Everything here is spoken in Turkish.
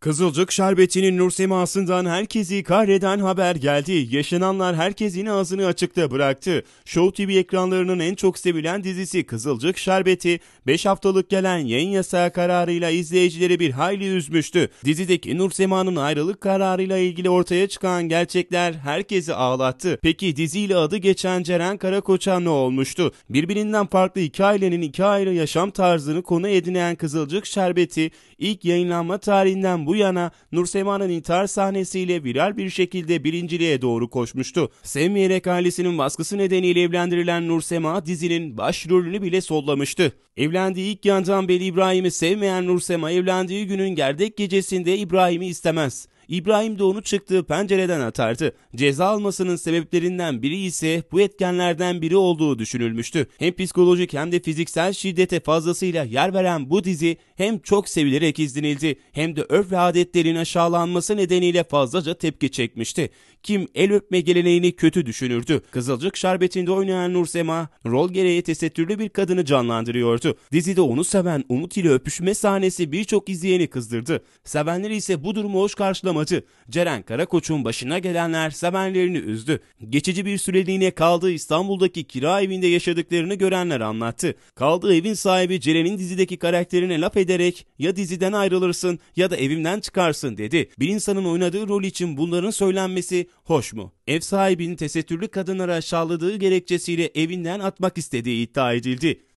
Kızılcık şerbetinin nur semasından herkesi kahreden haber geldi. Yaşananlar herkesin ağzını açıkta bıraktı. Show TV ekranlarının en çok sevilen dizisi Kızılcık Şerbeti 5 haftalık gelen yayın yasağı kararıyla izleyicileri bir hayli üzmüştü. Dizideki Nur Sema'nın ayrılık kararıyla ilgili ortaya çıkan gerçekler herkesi ağlattı. Peki diziyle adı geçen Ceren Karakoçan ne olmuştu? Birbirinden farklı iki ailenin iki ayrı yaşam tarzını konu edinen Kızılcık Şerbeti ilk yayınlanma tarihinden bu bu yana Nursema'nın intihar sahnesiyle viral bir şekilde birinciliğe doğru koşmuştu. Sevmeyerek ailesinin baskısı nedeniyle evlendirilen Nursema dizinin başrolünü bile sollamıştı. Evlendiği ilk yandan beri İbrahim'i sevmeyen Nursema evlendiği günün gerdek gecesinde İbrahim'i istemez. İbrahim Doğan'ı çıktığı pencereden atardı. Ceza almasının sebeplerinden biri ise bu etkenlerden biri olduğu düşünülmüştü. Hem psikolojik hem de fiziksel şiddete fazlasıyla yer veren bu dizi hem çok sevilerek izlenildi hem de örf ve adetlerin aşağılanması nedeniyle fazlaca tepki çekmişti. Kim el öpme geleneğini kötü düşünürdü. Kızılcık şerbetinde oynayan Nursema rol gereği tesettürlü bir kadını canlandırıyordu. Dizide onu seven Umut ile öpüşme sahnesi birçok izleyeni kızdırdı. Sevenleri ise bu durumu hoş karşılamadı olmadı. Ceren Karakoç'un başına gelenler sevenlerini üzdü. Geçici bir süreliğine kaldığı İstanbul'daki kira evinde yaşadıklarını görenler anlattı. Kaldığı evin sahibi Ceren'in dizideki karakterine laf ederek ya diziden ayrılırsın ya da evimden çıkarsın dedi. Bir insanın oynadığı rol için bunların söylenmesi hoş mu? Ev sahibinin tesettürlü kadınlara aşağıladığı gerekçesiyle evinden atmak istediği iddia edildi.